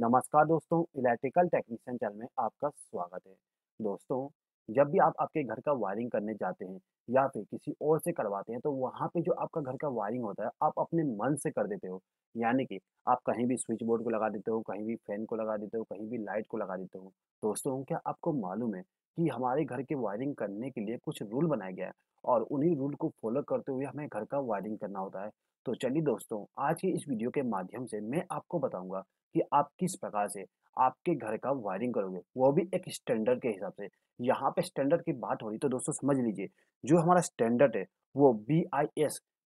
नमस्कार दोस्तों electrical technician channel में आपका स्वागत है दोस्तों जब भी आप आपके घर का वायरिंग करने जाते हैं या फिर किसी और से करवाते हैं तो वहाँ पे जो आपका घर का वायरिंग होता है आप अपने मन से कर देते हो यानी कि आप कहीं भी स्विच बोर्ड को लगा देते हो कहीं भी फैन को लगा देते हो कहीं भी लाइट को लगा देते हो दोस्तों क्या आपको मालूम है कि हमारे घर के वायरिंग करने के लिए कुछ रूल बनाया गया है और उन्हीं रूल को फॉलो करते हुए हमें घर का वायरिंग करना होता है तो चलिए दोस्तों आज के इस वीडियो के माध्यम से मैं आपको बताऊंगा कि आप किस प्रकार से आपके घर का वायरिंग करोगे वो भी एक स्टैंडर्ड के हिसाब से यहाँ पे स्टैंडर्ड की बात हो रही तो दोस्तों समझ लीजिए जो हमारा स्टैंडर्ड है वो बी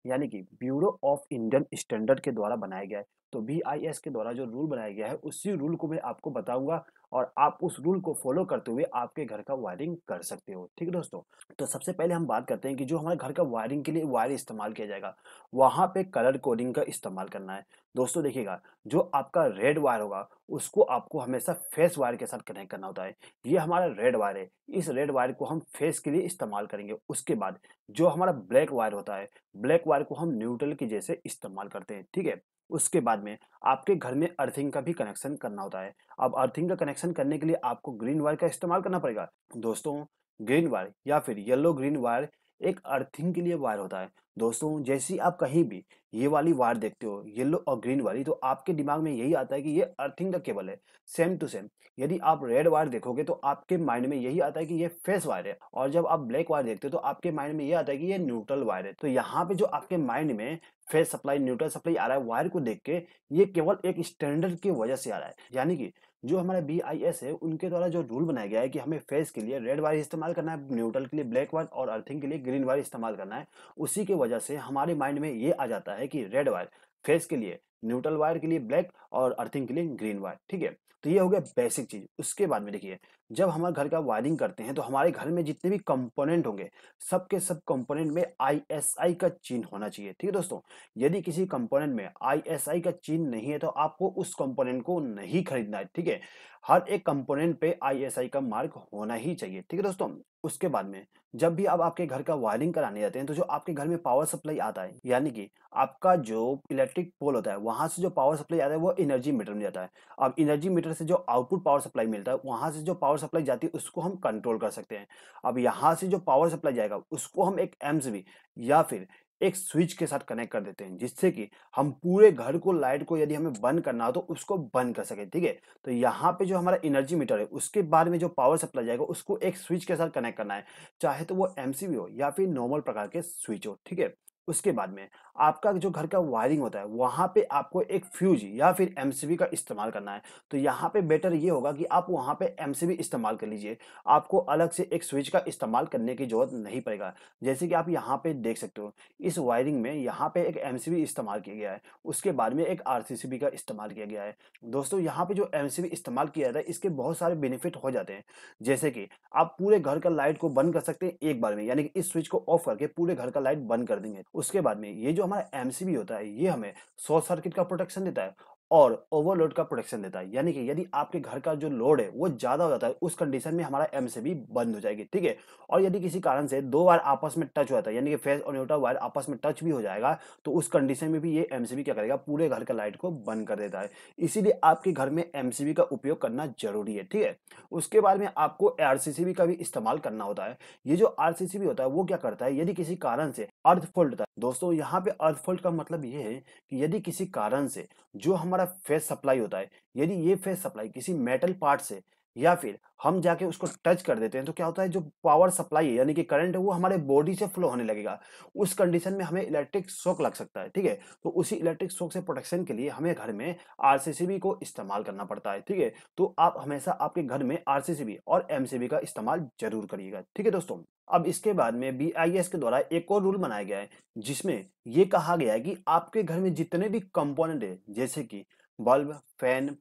यानी कि ब्यूरो ऑफ इंडियन स्टैंडर्ड के द्वारा बनाया गया है तो बी के द्वारा जो रूल बनाया गया है उसी रूल को मैं आपको बताऊंगा और आप उस रूल को फॉलो करते हुए आपके घर का वायरिंग कर सकते हो ठीक है दोस्तों तो सबसे पहले हम बात करते हैं कि जो हमारे घर का वायरिंग के लिए वायर इस्तेमाल किया जाएगा वहाँ पे कलर कोडिंग का इस्तेमाल करना है दोस्तों देखिएगा जो आपका रेड वायर होगा उसको आपको हमेशा फेस वायर के साथ कनेक्ट करना होता है ये हमारा रेड वायर है इस रेड वायर को हम फेस के लिए इस्तेमाल करेंगे उसके बाद जो हमारा ब्लैक वायर होता है ब्लैक वायर को हम न्यूट्रल की जैसे इस्तेमाल करते हैं ठीक है उसके बाद में आपके घर में अर्थिंग का भी कनेक्शन करना होता है अब अर्थिंग का कनेक्शन करने के लिए आपको ग्रीन वायर का इस्तेमाल करना पड़ेगा दोस्तों ग्रीन वायर या फिर येलो ग्रीन वायर एक अर्थिंग के लिए वायर होता है दोस्तों जैसे आप कहीं भी ये वाली वायर देखते हो येलो और ग्रीन वाली तो आपके दिमाग में यही आता है कि ये अर्थिंग का केबल है सेम टू सेम यदि आप रेड वायर देखोगे तो आपके माइंड में यही आता है कि ये फेस वायर है और जब आप ब्लैक वायर देखते हो तो आपके माइंड में ये आता है कि ये न्यूट्रल वायर है तो यहाँ पे जो आपके माइंड में फेस सप्लाई न्यूट्रल सप्लाई आ रहा है वायर को देख के ये केवल एक स्टैंडर्ड की वजह से आ रहा है यानी कि जो हमारा बी है उनके द्वारा जो रूल बनाया गया है कि हमें फेस के लिए रेड वायर इस्तेमाल करना है न्यूट्रल के लिए ब्लैक वायर और अर्थिंग के लिए ग्रीन वायर इस्तेमाल करना है उसी के वजह से हमारे माइंड में ये आ जाता है कि रेड वायर फेस के लिए न्यूट्रल वायर के लिए ब्लैक और अर्थिंग के लिए ग्रीन वायर ठीक है तो ये हो गया बेसिक चीज उसके बाद में देखिए जब हमारे घर का वायरिंग करते हैं तो हमारे घर में जितने भी कंपोनेंट होंगे सब सब कंपोनेंट में आईएसआई का चिन्ह होना चाहिए ठीक है दोस्तों यदि किसी कंपोनेंट में आईएसआई का चिन्ह नहीं है तो आपको उस कंपोनेंट को नहीं खरीदना है ठीक है हर एक कंपोनेंट पे आईएसआई का मार्क होना ही चाहिए ठीक है दोस्तों उसके बाद में जब भी आप आपके घर का वायरिंग कराने जाते हैं तो जो आपके घर में पावर सप्लाई आता है यानी कि आपका जो इलेक्ट्रिक पोल होता है वहां से जो पावर सप्लाई आता है वो एनर्जी मीटर में जाता है अब एनर्जी मीटर से जो आउटपुट पावर सप्लाई मिलता है वहां से जो पावर पावर सप्लाई जाती है उसको हम कंट्रोल कर सकते हैं अब यहाँ से जो पावर सप्लाई जाएगा उसको हम एक एम्स भी या फिर एक स्विच के साथ कनेक्ट कर देते हैं जिससे कि हम पूरे घर को लाइट को यदि हमें बंद करना हो तो उसको बंद कर सके ठीक है तो यहाँ पे जो हमारा एनर्जी मीटर है उसके बाद में जो पावर सप्लाई जाएगा उसको एक स्विच के साथ कनेक्ट करना है चाहे तो वो एम हो या फिर नॉर्मल प्रकार के स्विच हो ठीक है उसके बाद में आपका जो घर का वायरिंग होता है वहाँ पे आपको एक फ्यूज या फिर एम का इस्तेमाल करना है तो यहाँ पे बेटर ये होगा कि आप वहाँ पे एम इस्तेमाल कर लीजिए आपको अलग से एक स्विच का इस्तेमाल करने की जरूरत नहीं पड़ेगा जैसे कि आप यहाँ पे देख सकते हो इस वायरिंग में यहाँ पे एक एम इस्तेमाल किया गया है उसके बाद में एक आर का इस्तेमाल किया गया है दोस्तों यहाँ पे जो एम इस्तेमाल किया जाता है इसके बहुत सारे बेनिफिट हो जाते हैं जैसे कि आप पूरे घर का लाइट को बंद कर सकते हैं एक बार में यानी कि इस स्विच को ऑफ करके पूरे घर का लाइट बंद कर देंगे उसके बाद में ये जो हमारा एमसीबी होता है ये हमें शॉर्ट सर्किट का प्रोटेक्शन देता है और ओवरलोड का प्रोटेक्शन देता है यानी कि यदि आपके घर का जो लोड है वो ज़्यादा हो जाता है उस कंडीशन में हमारा एम से भी बंद हो जाएगी ठीक है और यदि किसी कारण से दो वायर आपस में टच हो जाता है यानी कि फेस और न्यूट्रल वायर आपस में टच भी हो जाएगा तो उस कंडीशन में भी ये एम क्या करेगा पूरे घर का लाइट को बंद कर देता है इसीलिए आपके घर में एम का उपयोग करना जरूरी है ठीक है उसके बाद में आपको आर का भी इस्तेमाल करना होता है ये जो आर होता है वो क्या करता है यदि किसी कारण से अर्थ फोल्ट दोस्तों यहाँ पे फोल्ड का मतलब ये है कि यदि किसी कारण से जो हमारा फेस सप्लाई होता है यदि ये फेस सप्लाई किसी मेटल पार्ट से या फिर हम जाके उसको टच कर देते हैं तो क्या होता है जो पावर सप्लाई है यानी कि करंट है वो हमारे बॉडी से फ्लो होने लगेगा उस कंडीशन में हमें इलेक्ट्रिक शॉक लग सकता है ठीक है तो उसी इलेक्ट्रिक शॉक से प्रोटेक्शन के लिए हमें घर में आर को इस्तेमाल करना पड़ता है ठीक है तो आप हमेशा आपके घर में आर और एम का इस्तेमाल जरूर करिएगा ठीक है दोस्तों अब इसके बाद में बी के द्वारा एक और रूल बनाया गया है जिसमें ये कहा गया है कि आपके घर में जितने भी कंपोनेंट है जैसे कि बल्ब फैन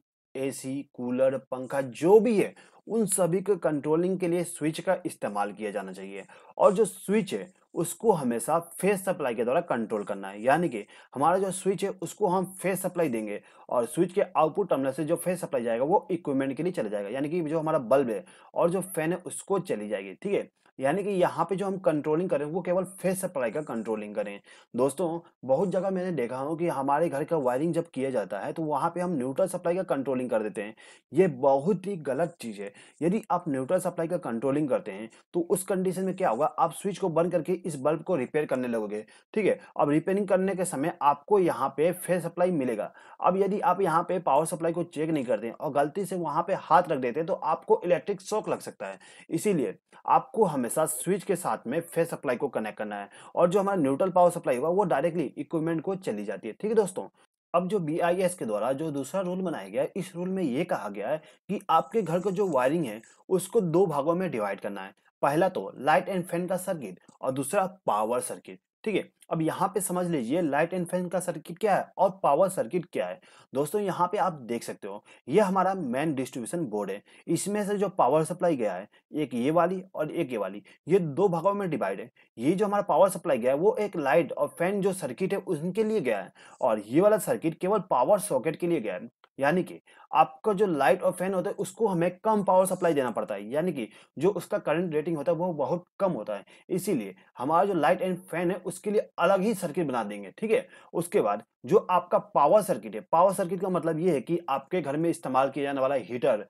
एसी कूलर पंखा जो भी है उन सभी को कंट्रोलिंग के लिए स्विच का इस्तेमाल किया जाना चाहिए और जो स्विच है उसको हमेशा फेस सप्लाई के द्वारा कंट्रोल करना है यानी कि हमारा जो स्विच है उसको हम फेस सप्लाई देंगे और स्विच के आउटपुट टर्मिनल से जो फैन सप्लाई जाएगा वो इक्विपमेंट के लिए चला जाएगा यानी कि जो हमारा बल्ब है और जो फैन है उसको चली जाएगी ठीक है यानी कि यहाँ पे जो हम कंट्रोलिंग करें वो केवल फेस सप्लाई का कंट्रोलिंग करें दोस्तों बहुत जगह मैंने देखा हूँ कि हमारे घर का वायरिंग जब किया जाता है तो वहाँ पे हम न्यूट्रल सप्लाई का कंट्रोलिंग कर देते हैं ये बहुत ही गलत चीज़ है यदि आप न्यूट्रल सप्लाई का कंट्रोलिंग करते हैं तो उस कंडीशन में क्या होगा आप स्विच को बंद करके इस बल्ब को रिपेयर करने लगोगे ठीक है अब रिपेयरिंग करने के समय आपको यहाँ पे फेस सप्लाई मिलेगा अब यदि आप यहाँ पे पावर सप्लाई को चेक नहीं करते और गलती से वहाँ पे हाथ रख देते हैं तो आपको इलेक्ट्रिक शॉक लग सकता है इसीलिए आपको हमेशा स्विच के साथ में फेस सप्लाई को कनेक्ट करना है और जो हमारा न्यूट्रल पावर सप्लाई हुआ वो डायरेक्टली इक्विपमेंट को चली जाती है ठीक है दोस्तों अब जो बी के द्वारा जो दूसरा रूल बनाया गया है इस रूल में ये कहा गया है कि आपके घर का जो वायरिंग है उसको दो भागों में डिवाइड करना है पहला तो लाइट एंड फैन का सर्किट और दूसरा पावर सर्किट ठीक है अब यहाँ पे समझ लीजिए लाइट एंड फैन का सर्किट क्या है और पावर सर्किट क्या है दोस्तों यहाँ पे आप देख सकते हो ये हमारा मेन डिस्ट्रीब्यूशन बोर्ड है इसमें से जो पावर सप्लाई गया है एक ये वाली और एक ये वाली ये दो भागों में डिवाइड है ये जो हमारा पावर सप्लाई गया है वो एक लाइट और फैन जो सर्किट है उनके लिए गया है और ये वाला सर्किट केवल पावर सॉकेट के लिए गया है यानी कि आपका जो लाइट और फैन होता है उसको हमें कम पावर सप्लाई देना पड़ता है यानी कि जो उसका करंट रेटिंग होता है वो बहुत कम होता है इसीलिए हमारा जो लाइट एंड फैन है उसके लिए अलग ही सर्किट बना देंगे ठीक है उसके बाद जो आपका पावर सर्किट है पावर सर्किट का मतलब ये है कि आपके घर में इस्तेमाल किया जाने वाला हीटर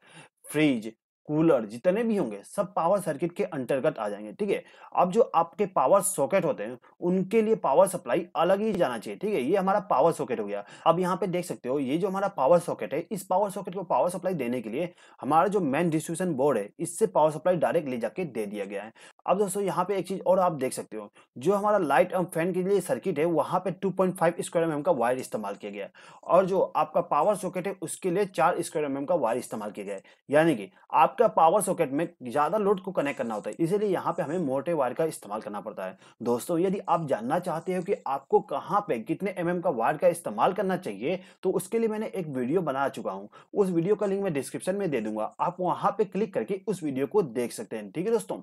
फ्रिज कूलर जितने भी होंगे सब पावर सर्किट के अंतर्गत आ जाएंगे ठीक है अब जो आपके पावर सॉकेट होते हैं उनके लिए पावर सप्लाई अलग ही जाना चाहिए ठीक है ये हमारा पावर सॉकेट हो गया अब यहाँ पे देख सकते हो ये जो हमारा पावर सॉकेट है इस पावर सॉकेट को पावर सप्लाई देने के लिए हमारा जो मेन डिस्ट्रीब्यूशन बोर्ड है इससे पावर सप्लाई डायरेक्ट ले जाके दे दिया गया है अब दोस्तों यहाँ पे एक चीज और आप देख सकते हो जो हमारा लाइट और फैन के लिए सर्किट है वहाँ पे टू स्क्वायर एम का वायर इस्तेमाल किया गया और जो आपका पावर सॉकेट है उसके लिए चार स्क्वायर एम का वायर इस्तेमाल किया गया है यानी कि आप आपका पावर सॉकेट में ज़्यादा लोड को कनेक्ट करना होता है इसीलिए यहाँ पे हमें मोटे वायर का इस्तेमाल करना पड़ता है दोस्तों यदि आप जानना चाहते हो कि आपको कहाँ पे कितने एम mm का वायर का इस्तेमाल करना चाहिए तो उसके लिए मैंने एक वीडियो बना चुका हूँ उस वीडियो का लिंक मैं डिस्क्रिप्शन में दे दूंगा आप वहाँ पे क्लिक करके उस वीडियो को देख सकते हैं ठीक है दोस्तों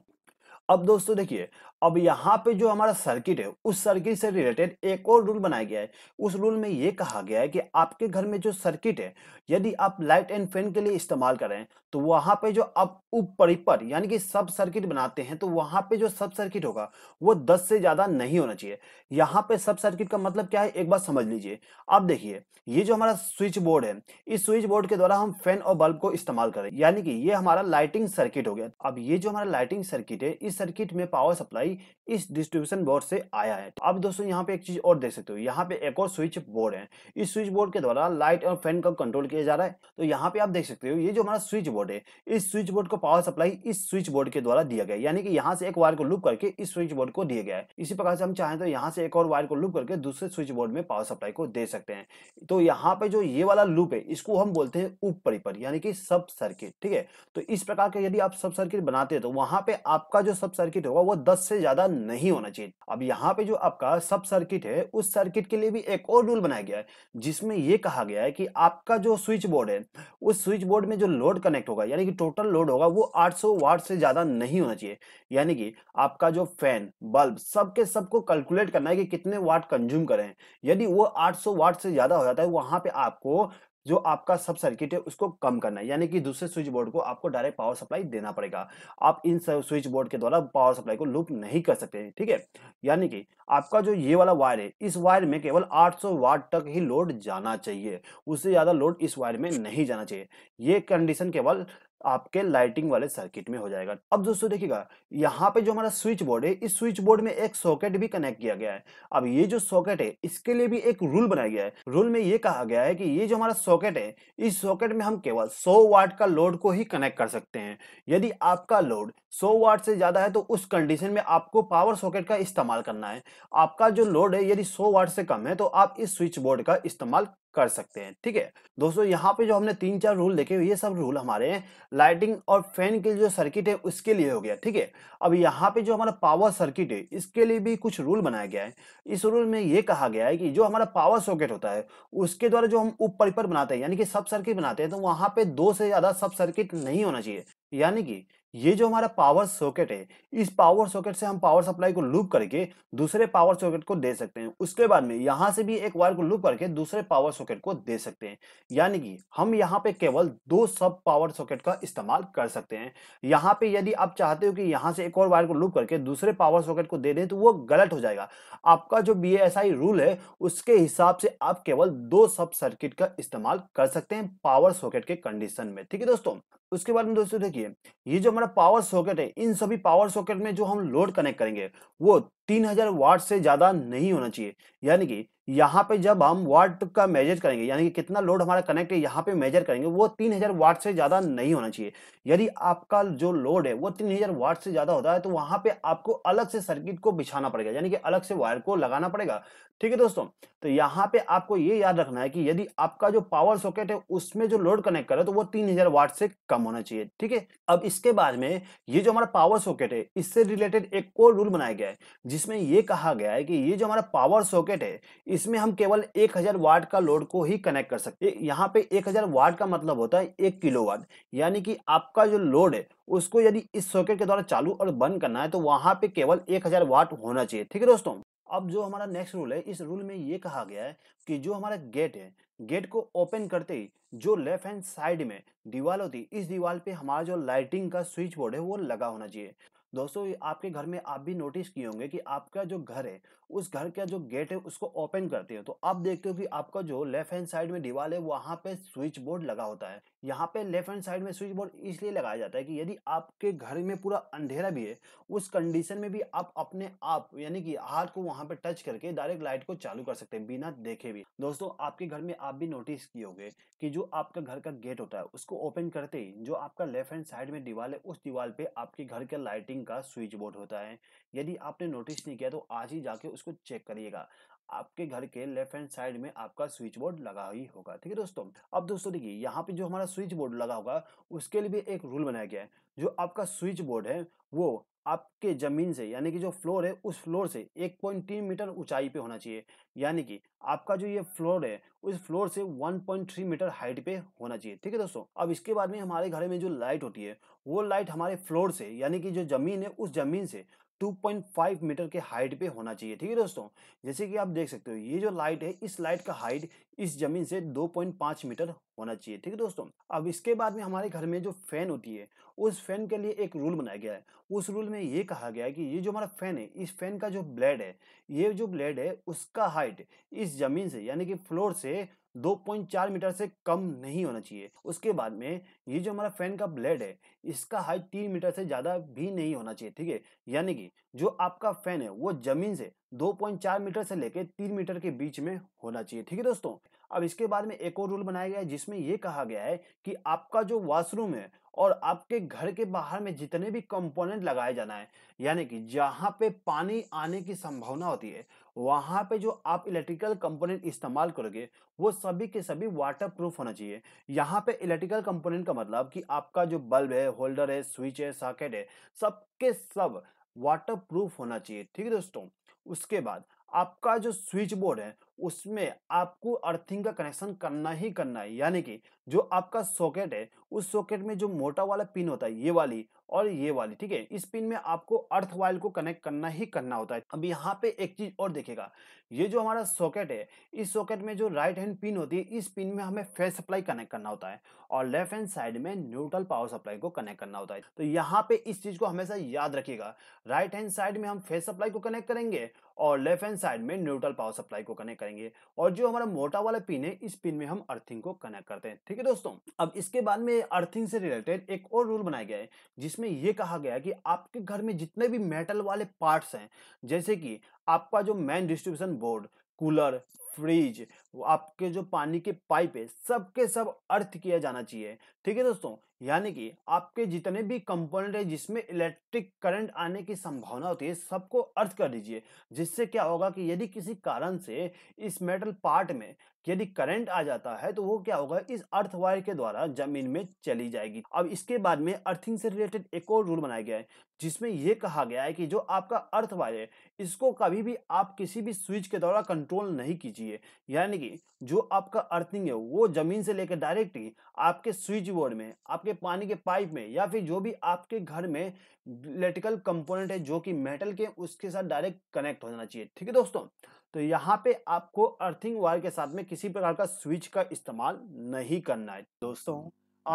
अब दोस्तों देखिए अब यहाँ पे जो हमारा सर्किट है उस सर्किट से रिलेटेड एक और रूल बनाया गया है उस रूल में ये कहा गया है कि आपके घर में जो सर्किट है यदि आप लाइट एंड फैन के लिए इस्तेमाल करें तो वहां पे जो आप उपरिपर यानी कि सब सर्किट बनाते हैं तो वहां पे जो सब सर्किट होगा वो 10 से ज्यादा नहीं होना चाहिए यहाँ पे सब सर्किट का मतलब क्या है एक बार समझ लीजिए अब देखिए ये जो हमारा स्विच बोर्ड है इस स्विच बोर्ड के द्वारा हम फैन और बल्ब को इस्तेमाल करें यानी कि ये हमारा लाइटिंग सर्किट हो गया अब ये जो हमारा लाइटिंग सर्किट है इस सर्किट में पावर सप्लाई इस डिस्ट्रीब्यूशन बोर्ड से आया है अब दोस्तों यहाँ पे एक चीज और देख सकते हो यहाँ पे एक और स्विच बोर्ड है इस स्विच बोर्ड के द्वारा लाइट और फैन का कंट्रोल किया जा रहा है तो यहाँ पे आप देख सकते हो ये जो हमारा स्विच बोर्ड है इस स्विच बोर्ड को पावर सप्लाई इस स्विच बोर्ड के द्वारा दिया गया यानी कि यहाँ से एक वायर को लूप करके इस स्विच बोर्ड को दिया गया है इसी प्रकार से हम चाहें तो यहाँ से एक और वायर को लूप करके दूसरे स्विच बोर्ड में पावर सप्लाई को दे सकते हैं तो यहाँ पे जो ये वाला लूप है इसको हम बोलते हैं उप परिपथ यानी कि सब सर्किट ठीक है तो इस प्रकार के यदि आप सब सर्किट बनाते हैं तो वहां पे आपका जो सब सर्किट होगा वो दस से ज्यादा नहीं होना चाहिए अब यहाँ पे जो आपका सब सर्किट है उस सर्किट के लिए भी एक और रूल बनाया गया है जिसमें यह कहा गया है कि आपका जो स्विच बोर्ड है उस स्विच बोर्ड में जो लोड कनेक्ट होगा यानी कि टोटल लोड होगा वो 800 वाट से ज़्यादा नहीं होना चाहिए यानी कि आपका जो फैन बल्ब सबके सबको कैलकुलेट करना है कि कितने वाट कंज्यूम करें यदि वो 800 वाट से ज़्यादा हो जाता है वहां पे आपको जो आपका सब सर्किट है उसको कम करना है यानी कि दूसरे स्विच बोर्ड को आपको डायरेक्ट पावर सप्लाई देना पड़ेगा आप इन स्विच बोर्ड के द्वारा पावर सप्लाई को लूप नहीं कर सकते हैं ठीक है यानी कि आपका जो ये वाला वायर है इस वायर में केवल 800 वाट तक ही लोड जाना चाहिए उससे ज़्यादा लोड इस वायर में नहीं जाना चाहिए ये कंडीशन केवल आपके लाइटिंग वाले सर्किट में हो जाएगा अब दोस्तों देखिएगा यहाँ पे जो हमारा स्विच बोर्ड है इस स्विच बोर्ड में एक सॉकेट भी कनेक्ट किया गया है अब ये जो सॉकेट है इसके लिए भी एक रूल बनाया गया है रूल में ये कहा गया है कि ये जो हमारा सॉकेट है इस सॉकेट में हम केवल 100 वाट का लोड को ही कनेक्ट कर सकते हैं यदि आपका लोड सौ वाट से ज्यादा है तो उस कंडीशन में आपको पावर सॉकेट का इस्तेमाल करना है आपका जो लोड है यदि सौ वाट से कम है तो आप इस स्विच बोर्ड का इस्तेमाल कर सकते हैं ठीक है दोस्तों यहाँ पे जो हमने तीन चार रूल देखे ये सब रूल हमारे लाइटिंग और फैन के जो सर्किट है उसके लिए हो गया ठीक है अब यहाँ पे जो हमारा पावर सर्किट है इसके लिए भी कुछ रूल बनाया गया है इस रूल में ये कहा गया है कि जो हमारा पावर सॉकेट होता है उसके द्वारा जो हम ऊपर बनाते हैं यानी कि सब सर्किट बनाते हैं तो वहां पे दो से ज्यादा सब सर्किट नहीं होना चाहिए यानी कि ये जो हमारा पावर सॉकेट है इस पावर सॉकेट से हम पावर सप्लाई को लूप करके दूसरे पावर सॉकेट को दे सकते हैं उसके बाद में यहाँ से भी एक वायर को लूप करके दूसरे पावर सॉकेट को दे सकते हैं यानी कि हम यहाँ पे केवल दो सब पावर सॉकेट का इस्तेमाल कर सकते हैं यहाँ पे यदि आप चाहते हो कि यहाँ से एक और वायर को लूप करके दूसरे पावर सॉकेट को दे दें तो वो गलत हो जाएगा आपका जो बी रूल है उसके हिसाब से आप केवल दो सब सर्किट का इस्तेमाल कर सकते हैं पावर सॉकेट के कंडीशन में ठीक है दोस्तों उसके बाद में दोस्तों देखिए ये जो हमारा पावर सॉकेट है इन सभी पावर सॉकेट में जो हम लोड कनेक्ट करेंगे वो 3000 वाट से ज़्यादा नहीं होना चाहिए यानी कि यहाँ पे जब हम वाट का मेजर करेंगे यानी कि कितना लोड हमारा कनेक्ट है यहाँ पे मेजर करेंगे वो 3000 वाट से ज़्यादा नहीं होना चाहिए यदि आपका जो लोड है वो 3000 वाट से ज़्यादा होता है तो वहां पे आपको अलग से सर्किट को बिछाना पड़ेगा यानी कि अलग से वायर को लगाना पड़ेगा ठीक है दोस्तों तो यहाँ पे आपको ये याद रखना है कि यदि आपका जो पावर सॉकेट है उसमें जो लोड कनेक्ट करे तो वो 3000 वाट से कम होना चाहिए ठीक है अब इसके बाद में ये जो हमारा पावर सॉकेट है इससे रिलेटेड एक और रूल बनाया गया है जिसमें ये कहा गया है कि ये जो हमारा पावर सॉकेट है इसमें हम केवल एक वाट का लोड को ही कनेक्ट कर सकते यहाँ पे एक वाट का मतलब होता है एक किलो यानी कि आपका जो लोड है उसको यदि इस सॉकेट के द्वारा चालू और बंद करना है तो वहां पे केवल हजार वाट होना चाहिए ठीक है दोस्तों अब जो हमारा नेक्स्ट रूल है इस रूल में ये कहा गया है कि जो हमारा गेट है गेट को ओपन करते ही जो लेफ्ट हैंड साइड में दीवार होती है इस दीवार पे हमारा जो लाइटिंग का स्विच बोर्ड है वो लगा होना चाहिए दोस्तों आपके घर में आप भी नोटिस किए होंगे कि आपका जो घर है उस घर का जो गेट है उसको ओपन करते हो तो आप देखते हो कि आपका जो लेफ्ट हैंड साइड में दीवार है वहां पे स्विच बोर्ड लगा होता है यहाँ पे लेफ्ट हैंड साइड में स्विच बोर्ड इसलिए लगाया जाता है कि यदि आपके घर में पूरा अंधेरा भी है उस कंडीशन में भी आप अपने आप यानी कि हाथ को वहां पे टच करके डायरेक्ट लाइट को चालू कर सकते हैं बिना देखे भी दोस्तों आपके घर में आप भी नोटिस किए होंगे कि जो आपका घर का गेट होता है उसको ओपन करते ही जो आपका लेफ्ट हैंड साइड में दीवार है उस दीवार पे आपके घर के लाइटिंग का स्विच बोर्ड होता है यदि आपने नोटिस नहीं किया तो आज ही जाके उसको चेक करिएगा आपके घर के लेफ्ट हैंड साइड में आपका स्विच बोर्ड लगा ही होगा ठीक है दोस्तों अब दोस्तों देखिए यहाँ पे जो हमारा स्विच बोर्ड लगा होगा उसके लिए भी एक रूल बनाया गया है जो आपका स्विच बोर्ड है वो आपके ज़मीन से यानी कि जो फ्लोर है उस फ्लोर से एक पॉइंट तीन मीटर ऊंचाई पे होना चाहिए यानी कि आपका जो ये फ्लोर है उस फ्लोर से one point three metre height पे होना चाहिए ठीक है दोस्तों अब इसके बाद में हमारे घर में जो लाइट होती है वो लाइट हमारे फ्लोर से यानी कि जो ज़मीन है उस ज़मीन से 2.5 मीटर के हाइट पे होना चाहिए ठीक है दोस्तों जैसे कि आप देख सकते हो ये जो लाइट है इस लाइट का हाइट इस जमीन से 2.5 मीटर होना चाहिए ठीक है दोस्तों अब इसके बाद में हमारे घर में जो फैन होती है उस फैन के लिए एक रूल बनाया गया है उस रूल में ये कहा गया है कि ये जो हमारा फैन है इस फैन का जो ब्लेड है ये जो ब्लेड है उसका हाइट इस जमीन से यानी कि फ्लोर से 2.4 मीटर से कम नहीं होना चाहिए उसके बाद में ये जो हमारा फैन का ब्लेड है इसका हाइट तीन मीटर से ज़्यादा भी नहीं होना चाहिए ठीक है यानी कि जो आपका फैन है वो जमीन से 2.4 मीटर से लेकर तीन मीटर के बीच में होना चाहिए ठीक है दोस्तों अब इसके बाद में एक और रूल बनाया गया है जिसमें यह कहा गया है कि आपका जो वॉशरूम है और आपके घर के बाहर में जितने भी कंपोनेंट लगाए जाना है यानी कि जहां पे पानी आने की संभावना होती है वहां पे जो आप इलेक्ट्रिकल कंपोनेंट इस्तेमाल करोगे वो सभी के सभी वाटर प्रूफ होना चाहिए यहाँ पे इलेक्ट्रिकल कंपोनेंट का मतलब कि आपका जो बल्ब है होल्डर है स्विच है सॉकेट है सबके सब वाटर प्रूफ होना चाहिए ठीक है दोस्तों उसके बाद आपका जो स्विच बोर्ड है उसमें आपको अर्थिंग का कनेक्शन करना ही करना है यानी कि जो आपका सॉकेट है उस सॉकेट में जो मोटा वाला पिन होता है ये वाली और ये वाली ठीक है इस पिन में आपको अर्थ वाइल को कनेक्ट करना ही करना होता है अब यहाँ पे एक चीज और देखेगा ये जो हमारा सॉकेट है इस सॉकेट में जो राइट हैंड पिन होती है इस पिन में हमें फेस सप्लाई कनेक्ट करना होता है और लेफ्ट हैंड साइड में न्यूट्रल पावर सप्लाई को कनेक्ट करना होता है तो यहाँ पे इस चीज को हमेशा याद रखिएगा राइट हैंड साइड में हम फेस सप्लाई को कनेक्ट करेंगे और लेफ्ट हैंड साइड में न्यूट्रल पावर सप्लाई को कनेक्ट करेंगे और जो हमारा मोटा वाला पिन है इस पिन में हम अर्थिंग को कनेक्ट करते हैं ठीक है दोस्तों अब इसके बाद में अर्थिंग से रिलेटेड एक और रूल बनाया गया है जिसमें यह कहा गया कि आपके घर में जितने भी मेटल वाले पार्ट्स हैं जैसे कि आपका जो main distribution board cooler fridge आपके जो पानी के पाइप है सबके सब अर्थ किया जाना चाहिए ठीक है दोस्तों यानी कि आपके जितने भी कंपोनेंट है जिसमें इलेक्ट्रिक करंट आने की संभावना होती है सबको अर्थ कर दीजिए जिससे क्या होगा कि यदि किसी कारण से इस मेटल पार्ट में यदि करंट आ जाता है तो वो क्या होगा इस अर्थ वायर के द्वारा जमीन में चली जाएगी अब इसके बाद में अर्थिंग से रिलेटेड एक और रूल बनाया गया है जिसमें यह कहा गया है कि जो आपका अर्थ वायर है इसको कभी भी आप किसी भी स्विच के द्वारा कंट्रोल नहीं कीजिए यानी कि जो आपका अर्थिंग है वो जमीन से लेकर डायरेक्ट ही आपके स्विच बोर्ड में आप आपके पानी के पाइप में या फिर जो भी आपके घर में इलेक्ट्रिकल कंपोनेंट है जो कि मेटल के उसके साथ डायरेक्ट कनेक्ट हो जाना चाहिए ठीक है दोस्तों तो यहाँ पे आपको अर्थिंग वायर के साथ में किसी प्रकार का स्विच का इस्तेमाल नहीं करना है दोस्तों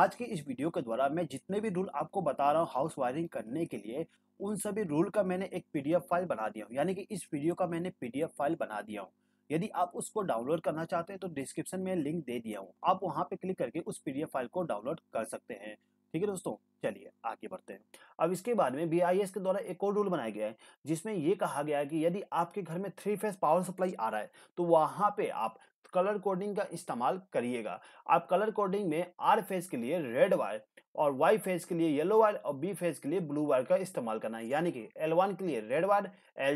आज की इस वीडियो के द्वारा मैं जितने भी रूल आपको बता रहा हूँ हाउस वायरिंग करने के लिए उन सभी रूल का मैंने एक पीडीएफ फाइल बना दिया हूँ यानी कि इस वीडियो का मैंने पीडीएफ फाइल बना दिया हूँ यदि आप उसको डाउनलोड करना चाहते हैं तो डिस्क्रिप्शन में लिंक दे दिया हूँ आप वहाँ पे क्लिक करके उस पी फाइल को डाउनलोड कर सकते हैं ठीक है दोस्तों चलिए आगे बढ़ते हैं अब इसके बाद में बी के द्वारा एक और रूल बनाया गया है जिसमें यह कहा गया है कि यदि आपके घर में थ्री फेज पावर सप्लाई आ रहा है तो वहाँ पे आप कलर कोडिंग का इस्तेमाल करिएगा आप कलर कोडिंग में आर फेज के लिए रेड वायर और वाई फेज के लिए येलो वायर और बी फेज के लिए ब्लू वायर का इस्तेमाल करना है यानी कि एल वन के लिए रेड वायर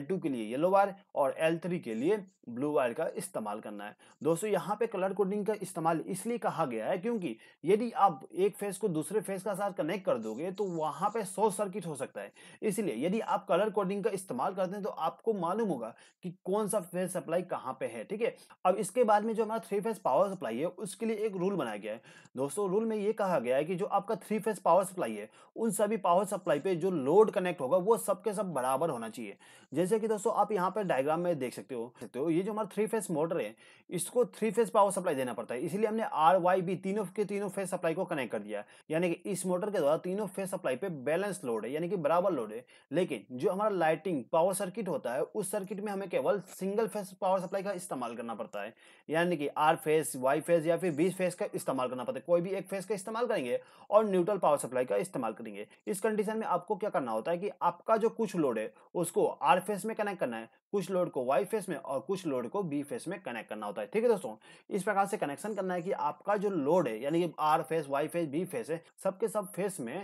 टू के लिए येलो वायर और एल थ्री के लिए ब्लू वायर का इस्तेमाल करना है दोस्तों यहाँ पे कलर कोडिंग का इस्तेमाल इसलिए कहा गया है क्योंकि यदि आप एक फेज को दूसरे फेज का साथ कनेक्ट कर दोगे तो वहाँ पर शॉर्ट सर्किट हो सकता है इसलिए यदि आप कलर कोडिंग का इस्तेमाल करते हैं तो आपको मालूम होगा कि कौन सा फेज सप्लाई कहाँ पे है ठीक है अब इसके बाद में जो हमारा थ्री फेज पावर सप्लाई है उसके लिए एक रूल बनाया गया है दोस्तों रूल में ये कहा गया है कि जो आपका थ्री फेज पावर सप्लाई है उन सभी पावर सप्लाई पे जो लोड कनेक्ट होगा वो सबके सब बराबर होना चाहिए जैसे कि दोस्तों आप यहाँ पर डायग्राम में देख सकते हो सकते हो ये जो हमारा थ्री फेज मोटर है इसको थ्री फेज पावर सप्लाई देना पड़ता है इसलिए हमने आर वाई बी तीनों के तीनों फेज सप्लाई को कनेक्ट कर दिया यानी कि इस मोटर के द्वारा तीनों फेज सप्लाई पे बैलेंस लोड है यानी कि बराबर लोड है लेकिन जो हमारा लाइटिंग पावर सर्किट होता है उस सर्किट में हमें केवल सिंगल फेज पावर सप्लाई का इस्तेमाल करना पड़ता है यानी कि आर फेज वाई फेज या फिर बी फेज का इस्तेमाल करना पड़ता है कोई भी एक फेज का इस्तेमाल करेंगे और न्यूट्रल पावर सप्लाई का इस्तेमाल करेंगे इस कंडीशन में आपको क्या करना होता है कि आपका जो कुछ लोड है उसको आर फेस में कनेक्ट करना है कुछ लोड को वाई फेस में और कुछ लोड को बी फेस में कनेक्ट करना होता है ठीक है दोस्तों इस प्रकार से कनेक्शन करना है कि आपका जो लोड है यानी कि R phase Y phase B phase है सबके सब फेस में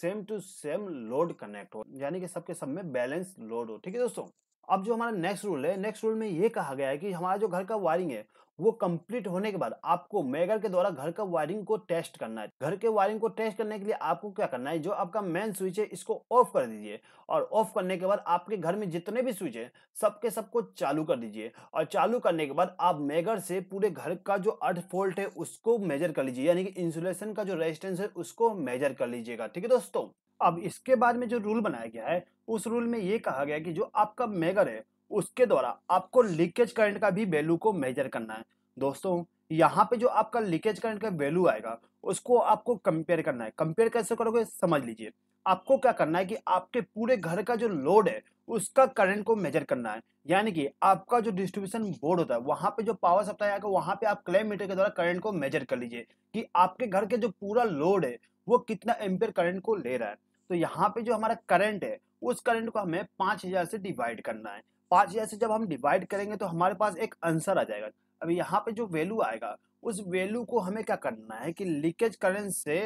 same to same load connect हो यानी कि सबके सब में बैलेंस लोड हो ठीक है दोस्तों अब जो हमारा नेक्स्ट रूल है नेक्स्ट रूल में ये कहा गया है कि हमारा जो घर का वायरिंग है वो कंप्लीट होने के बाद आपको मेगर के द्वारा घर का वायरिंग को टेस्ट करना है घर के वायरिंग को टेस्ट करने के लिए आपको क्या करना है जो आपका मेन स्विच है इसको ऑफ कर दीजिए और ऑफ करने के बाद आपके घर में जितने भी स्विच है सबके सबको चालू कर दीजिए और चालू करने के बाद आप मेगर से पूरे घर का जो अर्थ फोल्ट है उसको मेजर कर लीजिए यानी कि इंसुलेशन का जो रेजिस्टेंस है उसको मेजर कर लीजिएगा ठीक है दोस्तों अब इसके बाद में जो रूल बनाया गया है उस रूल में ये कहा गया कि जो आपका मेगर है उसके द्वारा आपको लीकेज करंट का भी वैल्यू को मेजर करना है दोस्तों यहाँ पे जो आपका लीकेज करंट का वैल्यू आएगा उसको आपको कंपेयर करना है कंपेयर कैसे करोगे समझ लीजिए आपको क्या करना है कि आपके पूरे घर का जो लोड है उसका करंट को मेजर करना है यानी कि आपका जो डिस्ट्रीब्यूशन बोर्ड होता है वहाँ पे जो पावर सप्लाई आएगा वहाँ पे आप क्लेम मीटर के द्वारा करंट को मेजर कर लीजिए कि आपके घर के जो पूरा लोड है वो कितना एम्पेयर करंट को ले रहा है तो यहाँ पे जो हमारा करंट है उस करंट को हमें पाँच हज़ार से डिवाइड करना है पाँच हज़ार से जब हम डिवाइड करेंगे तो हमारे पास एक आंसर आ जाएगा अब यहाँ पे जो वैल्यू आएगा उस वैल्यू को हमें क्या करना है कि लीकेज करंट से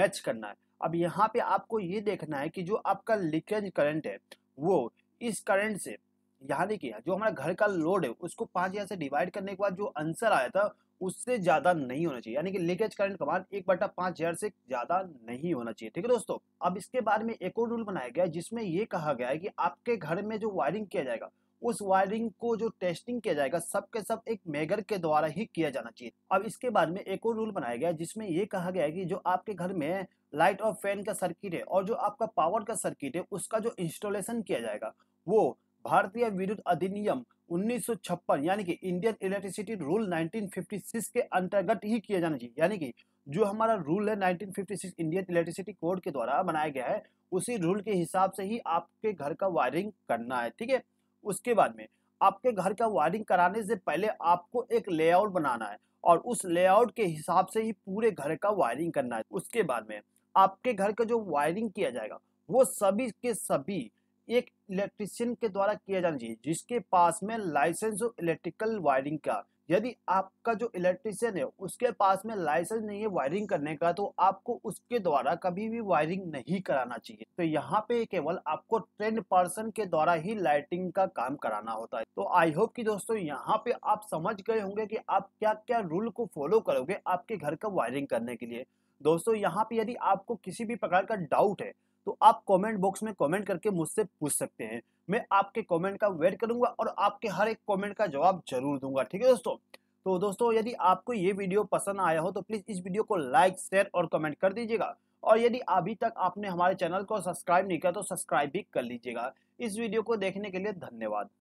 मैच करना है अब यहाँ पे आपको ये देखना है कि जो आपका लीकेज करंट है वो इस करंट से यहाँ देखिए जो हमारा घर का लोड है उसको पाँच हज़ार से डिवाइड करने के बाद जो आंसर आया था उससे ज्यादा नहीं होना चाहिए यानी कि लीकेज करंट का मान एक बटा पांच हजार से ज्यादा नहीं होना चाहिए ठीक है दोस्तों अब इसके बारे में एक और रूल बनाया गया है जिसमें यह कहा गया है कि आपके घर में जो वायरिंग किया जाएगा उस वायरिंग को जो टेस्टिंग किया जाएगा सब के सब एक मेगर के द्वारा ही किया जाना चाहिए अब इसके बाद में एक और रूल बनाया गया जिसमें ये कहा गया है कि जो आपके घर में लाइट और फैन का सर्किट है और जो आपका पावर का सर्किट है उसका जो इंस्टॉलेशन किया जाएगा वो भारतीय विद्युत अधिनियम उन्नीस यानी कि इंडियन इलेक्ट्रिसिटी रूल 1956 के अंतर्गत ही किया जाना चाहिए यानी कि जो हमारा रूल है 1956 इंडियन इलेक्ट्रिसिटी कोड के द्वारा बनाया गया है उसी रूल के हिसाब से ही आपके घर का वायरिंग करना है ठीक है उसके बाद में आपके घर का वायरिंग कराने से पहले आपको एक लेआउट बनाना है और उस लेआउट के हिसाब से ही पूरे घर का वायरिंग करना है उसके बाद में आपके घर का जो वायरिंग किया जाएगा वो सभी के सभी एक इलेक्ट्रिशियन के द्वारा किया जाना चाहिए जिसके पास में लाइसेंस हो इलेक्ट्रिकल वायरिंग का यदि आपका जो इलेक्ट्रिशियन है उसके पास में लाइसेंस नहीं है वायरिंग करने का तो आपको उसके द्वारा कभी भी वायरिंग नहीं कराना चाहिए तो यहाँ पे केवल आपको ट्रेंड पर्सन के द्वारा ही लाइटिंग का काम कराना होता है तो आई होप कि दोस्तों यहाँ पे आप समझ गए होंगे कि आप क्या क्या रूल को फॉलो करोगे आपके घर का वायरिंग करने के लिए दोस्तों यहाँ पे यदि आपको किसी भी प्रकार का डाउट है तो आप कमेंट बॉक्स में कमेंट करके मुझसे पूछ सकते हैं मैं आपके कमेंट का वेट करूंगा और आपके हर एक कमेंट का जवाब जरूर दूंगा ठीक है दोस्तों तो दोस्तों यदि आपको ये वीडियो पसंद आया हो तो प्लीज़ इस वीडियो को लाइक शेयर और कमेंट कर दीजिएगा और यदि अभी तक आपने हमारे चैनल को सब्सक्राइब नहीं किया तो सब्सक्राइब भी कर लीजिएगा इस वीडियो को देखने के लिए धन्यवाद